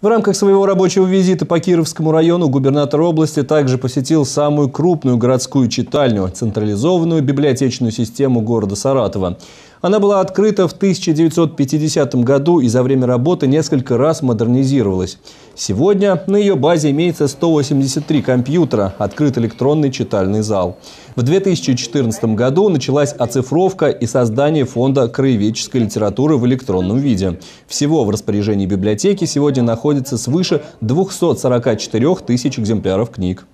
В рамках своего рабочего визита по Кировскому району губернатор области также посетил самую крупную городскую читальню – централизованную библиотечную систему города Саратова. Она была открыта в 1950 году и за время работы несколько раз модернизировалась. Сегодня на ее базе имеется 183 компьютера, открыт электронный читальный зал. В 2014 году началась оцифровка и создание фонда краеведческой литературы в электронном виде. Всего в распоряжении библиотеки сегодня находится свыше 244 тысяч экземпляров книг.